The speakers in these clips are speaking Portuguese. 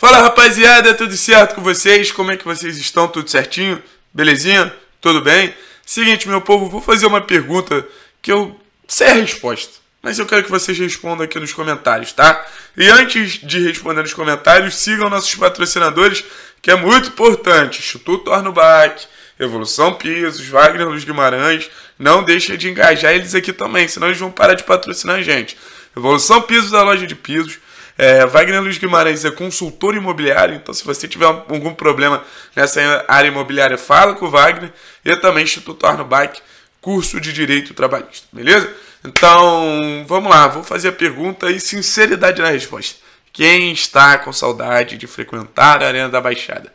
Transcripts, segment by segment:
Fala rapaziada, tudo certo com vocês? Como é que vocês estão? Tudo certinho? Belezinha? Tudo bem? Seguinte, meu povo, vou fazer uma pergunta que eu sei a resposta, mas eu quero que vocês respondam aqui nos comentários, tá? E antes de responder nos comentários, sigam nossos patrocinadores, que é muito importante: Instituto Arnubac, Evolução Pisos, Wagner Luiz Guimarães. Não deixem de engajar eles aqui também, senão eles vão parar de patrocinar a gente. Evolução Pisos da loja de pisos. É, Wagner Luiz Guimarães é consultor imobiliário, então se você tiver algum problema nessa área imobiliária, fala com o Wagner. E também Instituto Arno Bike, curso de Direito Trabalhista, beleza? Então, vamos lá, vou fazer a pergunta e sinceridade na resposta. Quem está com saudade de frequentar a Arena da Baixada?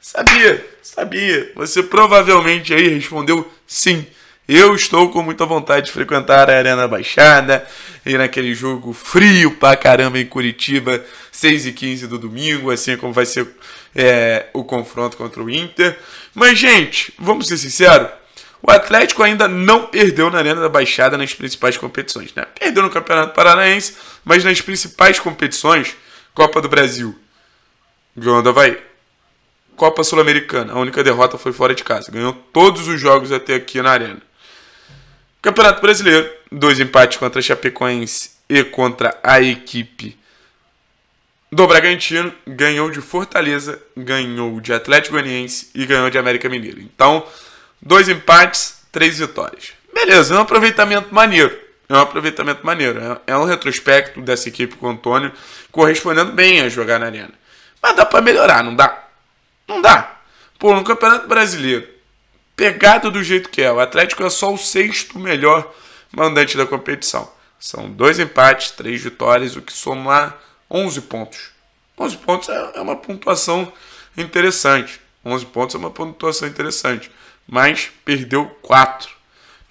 Sabia, sabia. Você provavelmente aí respondeu sim. Eu estou com muita vontade de frequentar a Arena Baixada, ir naquele jogo frio pra caramba em Curitiba, 6 e 15 do domingo, assim como vai ser é, o confronto contra o Inter. Mas, gente, vamos ser sinceros, o Atlético ainda não perdeu na Arena da Baixada nas principais competições. Né? Perdeu no Campeonato Paranaense, mas nas principais competições, Copa do Brasil, ganhou do Havaí. Copa Sul-Americana, a única derrota foi fora de casa. Ganhou todos os jogos até aqui na Arena. Campeonato Brasileiro, dois empates contra a Chapecoense e contra a equipe do Bragantino, ganhou de Fortaleza, ganhou de Atlético Goianiense e ganhou de América Mineiro. Então, dois empates, três vitórias. Beleza, é um aproveitamento maneiro. É um aproveitamento maneiro. É, é um retrospecto dessa equipe com o Antônio, correspondendo bem a jogar na arena. Mas dá para melhorar, não dá? Não dá. Pô, no Campeonato Brasileiro, pegado do jeito que é. O Atlético é só o sexto melhor mandante da competição. São dois empates, três vitórias, o que soma 11 pontos. 11 pontos é, é uma pontuação interessante. 11 pontos é uma pontuação interessante, mas perdeu 4.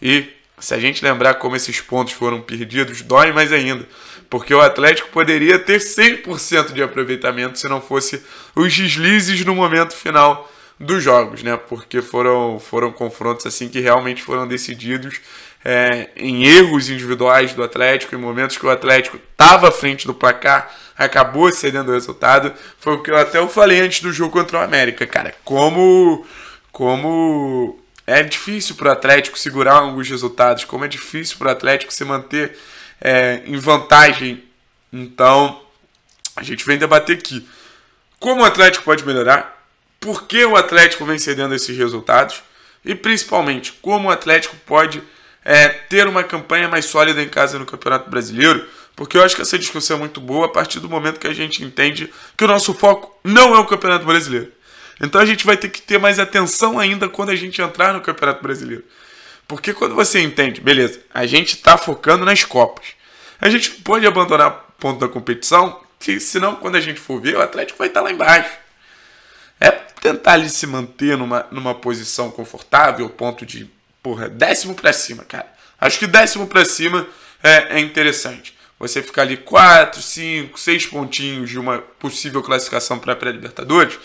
E se a gente lembrar como esses pontos foram perdidos, dói mais ainda, porque o Atlético poderia ter 100% de aproveitamento se não fosse os deslizes no momento final dos jogos, né? Porque foram, foram confrontos assim que realmente foram decididos é, em erros individuais do Atlético, em momentos que o Atlético estava à frente do placar, acabou cedendo o resultado. Foi o que eu até falei antes do jogo contra o América, cara. Como. Como é difícil para o Atlético segurar alguns resultados, como é difícil para o Atlético se manter é, em vantagem. Então, a gente vem debater aqui como o Atlético pode melhorar, por que o Atlético vem cedendo esses resultados e principalmente como o Atlético pode é, ter uma campanha mais sólida em casa no Campeonato Brasileiro, porque eu acho que essa discussão é muito boa a partir do momento que a gente entende que o nosso foco não é o Campeonato Brasileiro. Então a gente vai ter que ter mais atenção ainda quando a gente entrar no Campeonato Brasileiro. Porque quando você entende, beleza, a gente está focando nas Copas. A gente pode abandonar o ponto da competição, que senão quando a gente for ver, o Atlético vai estar tá lá embaixo é tentar ali se manter numa, numa posição confortável, ponto de, porra, décimo para cima, cara. Acho que décimo para cima é, é, interessante. Você ficar ali 4, 5, 6 pontinhos de uma possível classificação para pré-libertadores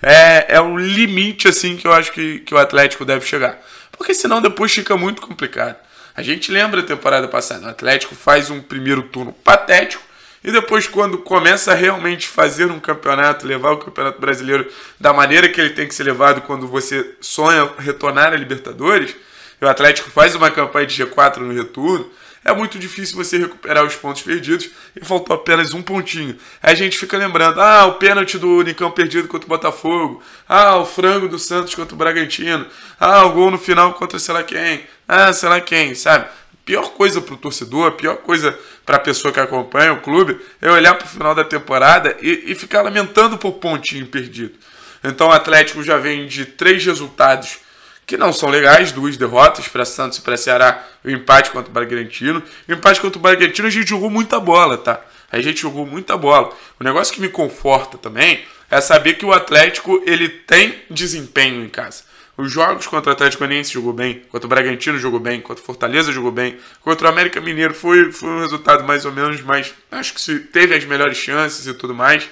é, é um limite assim que eu acho que, que o Atlético deve chegar. Porque senão depois fica muito complicado. A gente lembra a temporada passada, o Atlético faz um primeiro turno patético, e depois, quando começa a realmente fazer um campeonato, levar o Campeonato Brasileiro da maneira que ele tem que ser levado quando você sonha retornar a Libertadores, e o Atlético faz uma campanha de G4 no retorno, é muito difícil você recuperar os pontos perdidos e faltou apenas um pontinho. Aí a gente fica lembrando: ah, o pênalti do Unicão perdido contra o Botafogo, ah, o frango do Santos contra o Bragantino, ah, o gol no final contra sei lá quem, ah, sei lá quem, sabe? pior coisa para o torcedor, a pior coisa para a pessoa que acompanha o clube é olhar para o final da temporada e, e, ficar lamentando por pontinho perdido. Então o Atlético já vem de três resultados que não são legais, duas derrotas para Santos e para Ceará, o empate contra o Bragantino. O empate contra o Bragantino a gente jogou muita bola, tá? A gente jogou muita bola. O negócio que me conforta também é saber que o Atlético ele tem desempenho em casa. Os jogos contra o Atlético Goianiense jogou bem, contra o Bragantino jogou bem, contra o Fortaleza jogou bem, contra o América Mineiro foi, foi um resultado mais ou menos, mas acho que teve as melhores chances e tudo mais.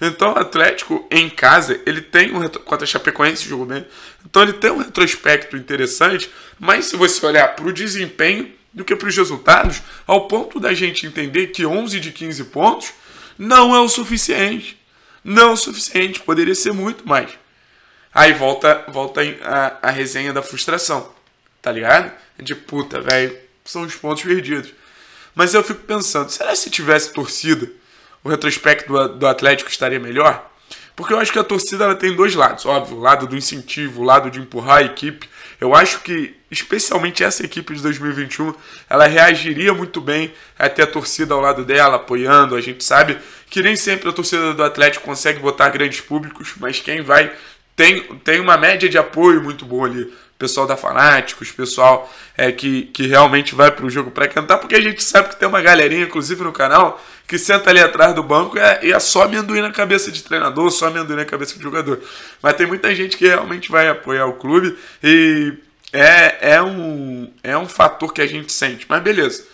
Então o Atlético em casa, ele tem um retro... contra o Chapecoense jogou bem. Então ele tem um retrospecto interessante, mas se você olhar para o desempenho do que para os resultados, ao ponto da gente entender que 11 de 15 pontos não é o suficiente. Não é o suficiente, poderia ser muito mais. Aí volta, volta a, a resenha da frustração, tá ligado? De puta, velho, são os pontos perdidos. Mas eu fico pensando, será que se tivesse torcida, o retrospecto do, do Atlético estaria melhor? Porque eu acho que a torcida ela tem dois lados, óbvio, o lado do incentivo, o lado de empurrar a equipe. Eu acho que, especialmente essa equipe de 2021, ela reagiria muito bem a ter a torcida ao lado dela, apoiando. A gente sabe que nem sempre a torcida do Atlético consegue botar grandes públicos, mas quem vai tem, tem uma média de apoio muito boa ali. Pessoal da Fanáticos, pessoal é, que, que realmente vai para o jogo para cantar, porque a gente sabe que tem uma galerinha, inclusive no canal, que senta ali atrás do banco e é, e é só amendoim na cabeça de treinador, só amendoim na cabeça de jogador. Mas tem muita gente que realmente vai apoiar o clube e é, é, um, é um fator que a gente sente. Mas beleza,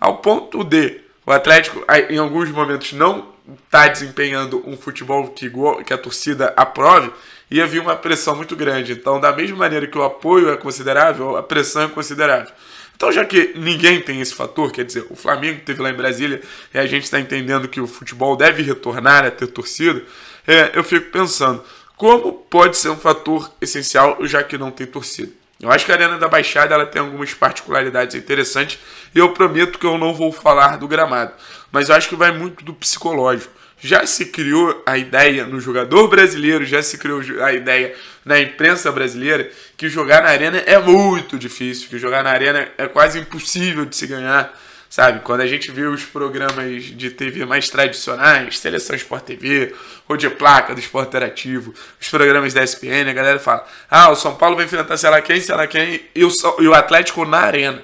ao ponto de o Atlético, em alguns momentos, não está desempenhando um futebol que, que a torcida aprove e havia uma pressão muito grande. Então, da mesma maneira que o apoio é considerável, a pressão é considerável. Então, já que ninguém tem esse fator, quer dizer, o Flamengo teve lá em Brasília e a gente está entendendo que o futebol deve retornar a ter torcida, é, eu fico pensando como pode ser um fator essencial já que não tem torcida. Eu acho que a Arena da Baixada ela tem algumas particularidades interessantes e eu prometo que eu não vou falar do gramado, mas eu acho que vai muito do psicológico já se criou a ideia no jogador brasileiro, já se criou a ideia na imprensa brasileira que jogar na arena é muito difícil, que jogar na arena é quase impossível de se ganhar, sabe? Quando a gente vê os programas de TV mais tradicionais, Seleção Sport TV, ou de placa do Esporte Interativo, os programas da ESPN, a galera fala: "Ah, o São Paulo vai enfrentar sei lá quem, sei lá quem, e o, e o Atlético na arena".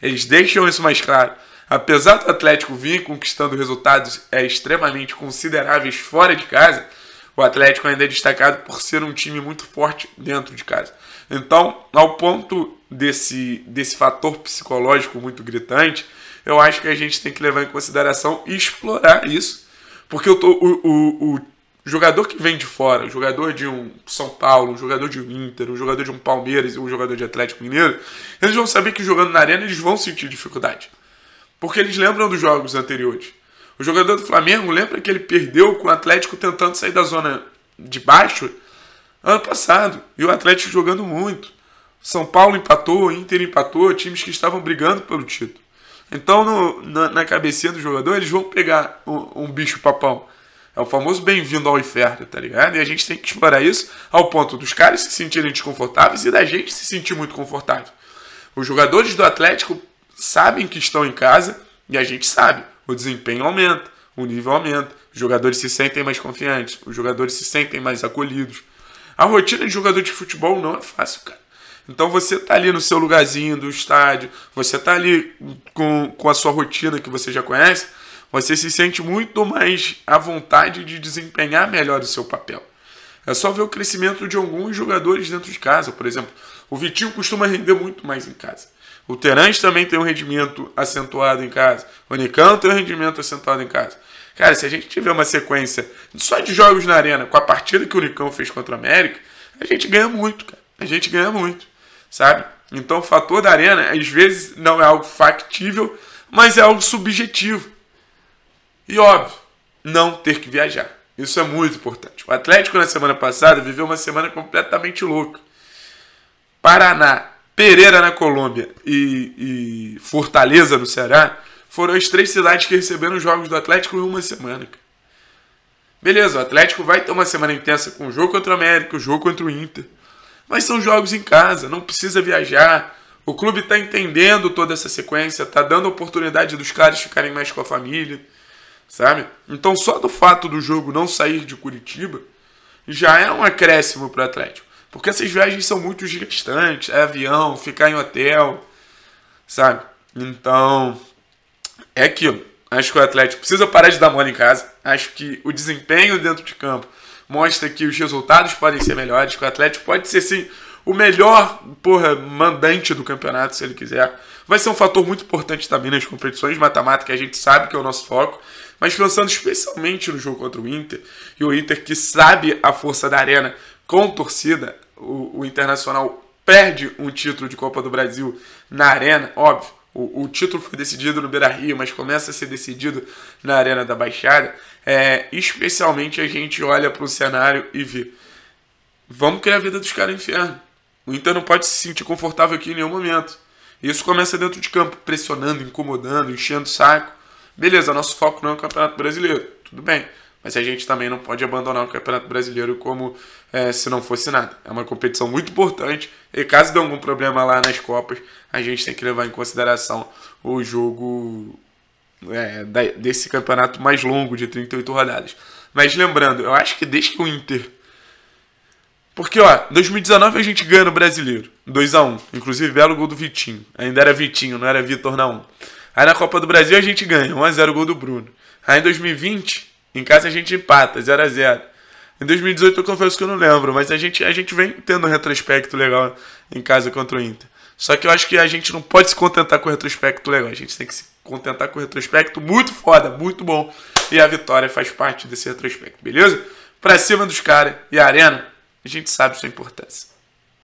Eles deixam isso mais claro. Apesar do Atlético vir conquistando resultados é, extremamente consideráveis fora de casa, o Atlético ainda é destacado por ser um time muito forte dentro de casa. Então, ao ponto desse, desse fator psicológico muito gritante, eu acho que a gente tem que levar em consideração e explorar isso. Porque eu tô, o, o, o jogador que vem de fora, o jogador de um São Paulo, o jogador de um Inter, o jogador de um Palmeiras e um jogador de Atlético Mineiro, eles vão saber que jogando na arena eles vão sentir dificuldade. Porque eles lembram dos jogos anteriores. O jogador do Flamengo lembra que ele perdeu com o Atlético tentando sair da zona de baixo ano passado. E o Atlético jogando muito. São Paulo empatou, Inter empatou, times que estavam brigando pelo título. Então, no, na, na, cabecinha do jogador, eles vão pegar um, um bicho papão. É o famoso bem-vindo ao inferno, tá ligado? E a gente tem que explorar isso ao ponto dos caras se sentirem desconfortáveis e da gente se sentir muito confortável. Os jogadores do Atlético sabem que estão em casa e a gente sabe. O desempenho aumenta, o nível aumenta, os jogadores se sentem mais confiantes, os jogadores se sentem mais acolhidos. A rotina de jogador de futebol não é fácil, cara. Então você tá ali no seu lugarzinho do estádio, você tá ali com, com a sua rotina que você já conhece, você se sente muito mais à vontade de desempenhar melhor o seu papel. É só ver o crescimento de alguns jogadores dentro de casa, por exemplo. O Vitinho costuma render muito mais em casa. O Terãs também tem um rendimento acentuado em casa. O Nicão tem um rendimento acentuado em casa. Cara, se a gente tiver uma sequência só de jogos na arena, com a partida que o Nicão fez contra o América, a gente ganha muito, cara. A gente ganha muito, sabe? Então o fator da arena, às vezes, não é algo factível, mas é algo subjetivo. E óbvio, não ter que viajar. Isso é muito importante. O Atlético, na semana passada, viveu uma semana completamente louca. Paraná, Pereira na Colômbia e, e Fortaleza no Ceará foram as três cidades que receberam os jogos do Atlético em uma semana. Beleza, o Atlético vai ter uma semana intensa com o jogo contra o América, o jogo contra o Inter. Mas são jogos em casa, não precisa viajar. O clube está entendendo toda essa sequência, está dando oportunidade dos caras ficarem mais com a família, sabe? Então, só do fato do jogo não sair de Curitiba já é um acréscimo para o Atlético. Porque essas viagens são muito desgastantes. É avião, ficar em hotel, sabe? Então, é aquilo. Acho que o Atlético precisa parar de dar mole em casa. Acho que o desempenho dentro de campo mostra que os resultados podem ser melhores. Que o Atlético pode ser, sim, o melhor porra, mandante do campeonato, se ele quiser. Vai ser um fator muito importante também nas competições matemática, que a gente sabe que é o nosso foco. Mas pensando especialmente no jogo contra o Inter, e o Inter que sabe a força da arena com torcida. O, o Internacional perde um título de Copa do Brasil na Arena, óbvio. O, o, título foi decidido no Beira Rio, mas começa a ser decidido na Arena da Baixada. É, especialmente a gente olha para o cenário e vê. Vamos criar a vida dos caras inferno. O Inter não pode se sentir confortável aqui em nenhum momento. Isso começa dentro de campo, pressionando, incomodando, enchendo o saco. Beleza, nosso foco não é o Campeonato Brasileiro. Tudo bem. Mas a gente também não pode abandonar o Campeonato Brasileiro como é, se não fosse nada. É uma competição muito importante e caso dê algum problema lá nas Copas, a gente tem que levar em consideração o jogo é, desse campeonato mais longo, de 38 rodadas. Mas lembrando, eu acho que desde que o Inter. Porque, ó, 2019 a gente ganha no brasileiro. 2x1. Inclusive, belo gol do Vitinho. Ainda era Vitinho, não era Vitor na 1. Aí na Copa do Brasil a gente ganha. 1x0 gol do Bruno. Aí em 2020 em casa a gente empata, 0 a 0 Em 2018 eu confesso que eu não lembro, mas a gente, a gente vem tendo um retrospecto legal em casa contra o Inter. Só que eu acho que a gente não pode se contentar com o retrospecto legal, a gente tem que se contentar com o retrospecto muito foda, muito bom. E a vitória faz parte desse retrospecto, beleza? Pra cima dos caras e a arena, a gente sabe sua importância.